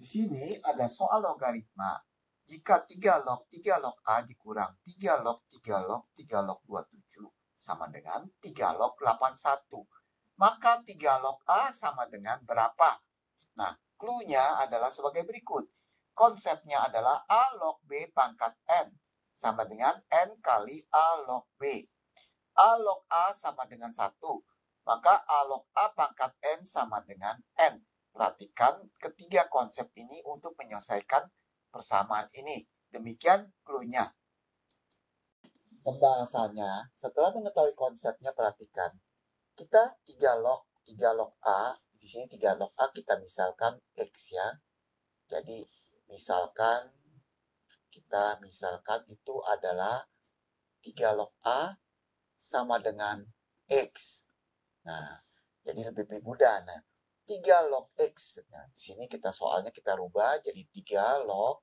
Di sini ada soal logaritma. Jika 3 log 3 log A dikurang 3 log 3 log 3 log 27 sama dengan 3 log 81. Maka 3 log A sama dengan berapa? Nah, clue adalah sebagai berikut. Konsepnya adalah A log B pangkat N sama dengan N kali A log B. A log A sama dengan 1. Maka A log A pangkat N sama dengan N. Perhatikan ketiga konsep ini untuk menyelesaikan persamaan ini. Demikian clue Pembahasannya, setelah mengetahui konsepnya, perhatikan. Kita 3 log, 3 log A, di sini 3 log A kita misalkan X ya. Jadi, misalkan, kita misalkan itu adalah 3 log A sama dengan X. Nah, jadi lebih, lebih mudah. Nah, 3 log X. Nah, di sini kita soalnya kita rubah jadi 3 log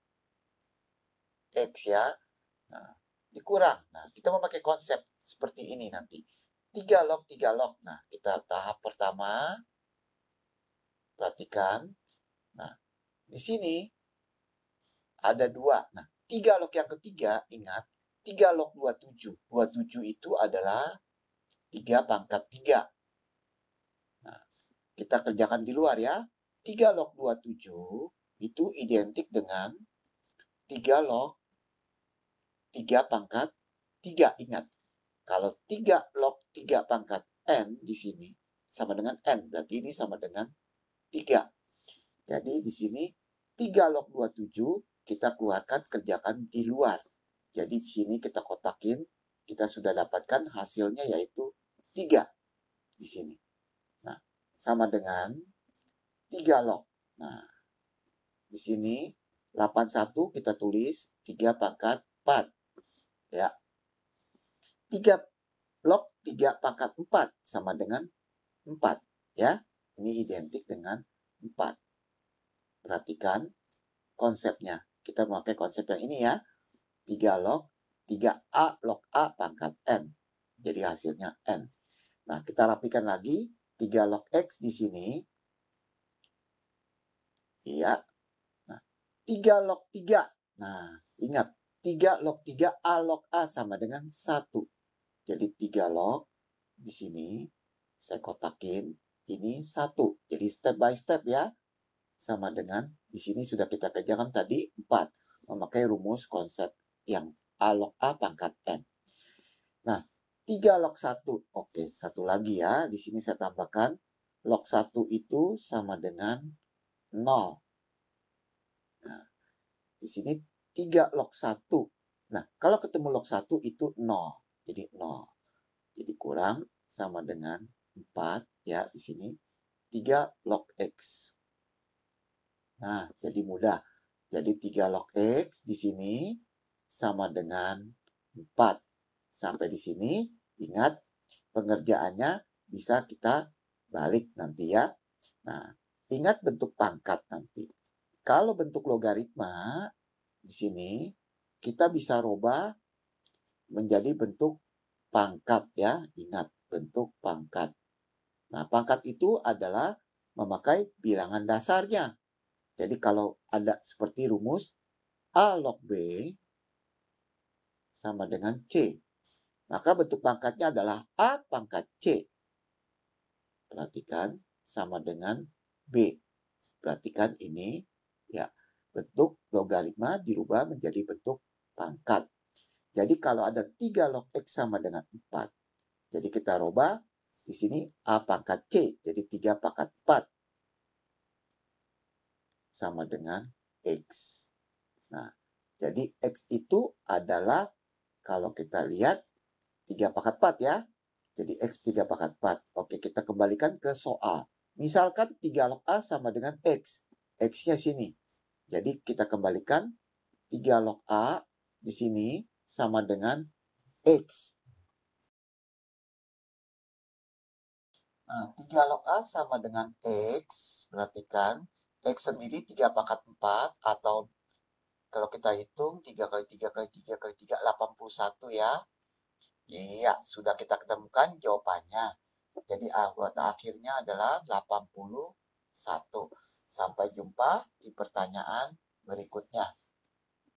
X ya. Nah, dikurang. Nah, kita memakai konsep seperti ini nanti. 3 log, 3 log. Nah, kita tahap pertama. Perhatikan. Nah, di sini ada dua. Nah, 3 log yang ketiga, ingat. 3 log 27. 27 itu adalah 3 pangkat 3 kita kerjakan di luar ya. 3 log 27 itu identik dengan 3 log 3 pangkat 3. Ingat, kalau 3 log 3 pangkat n di sini sama dengan n. Berarti ini sama dengan 3. Jadi di sini 3 log 27 kita keluarkan kerjakan di luar. Jadi di sini kita kotakin, kita sudah dapatkan hasilnya yaitu 3 di sini sama dengan 3 log. Nah, di sini 81 kita tulis 3 pangkat 4. Ya. 3 log 3 pangkat 4 sama dengan 4. Ya, ini identik dengan 4. Perhatikan konsepnya. Kita memakai konsep yang ini ya. 3 log 3A log A pangkat N. Jadi hasilnya N. Nah, kita rapikan lagi 3 log X di sini. Iya. Nah, 3 log 3. Nah, ingat. 3 log 3 A log A sama dengan 1. Jadi 3 log di sini saya kotakin ini 1. Jadi step by step ya. Sama dengan di sini sudah kita kerjakan tadi 4 memakai rumus konsep yang A log A pangkat N. Nah, 3 log 1. Oke, satu lagi ya. Di sini saya tambahkan log 1 itu sama dengan 0. Nah, di sini 3 log 1. Nah, kalau ketemu log 1 itu 0. Jadi 0. Jadi kurang sama dengan 4 ya di sini. 3 log X. Nah, jadi mudah. Jadi 3 log X di sini sama dengan 4. Sampai di sini Ingat, pengerjaannya bisa kita balik nanti ya. Nah, ingat bentuk pangkat nanti. Kalau bentuk logaritma di sini kita bisa rubah menjadi bentuk pangkat ya. Ingat bentuk pangkat. Nah, pangkat itu adalah memakai bilangan dasarnya. Jadi kalau ada seperti rumus A log B sama dengan C. Maka bentuk pangkatnya adalah A pangkat C. Perhatikan sama dengan B. Perhatikan ini ya bentuk logaritma dirubah menjadi bentuk pangkat. Jadi kalau ada 3 log X sama dengan 4. Jadi kita rubah di sini A pangkat C. Jadi 3 pangkat 4 sama dengan X. Nah, jadi X itu adalah kalau kita lihat 3 pangkat 4 ya. Jadi X 3 pangkat 4. Oke, kita kembalikan ke soal. Misalkan 3 log A sama dengan X. X-nya sini. Jadi kita kembalikan 3 log A di sini sama dengan X. Nah, 3 log A sama dengan X. Perhatikan, X sendiri 3 pangkat 4 atau kalau kita hitung 3 kali 3 kali 3 kali 3, 81 ya. Iya, sudah kita ketemukan jawabannya. Jadi ah, akhirnya adalah 81. Sampai jumpa di pertanyaan berikutnya.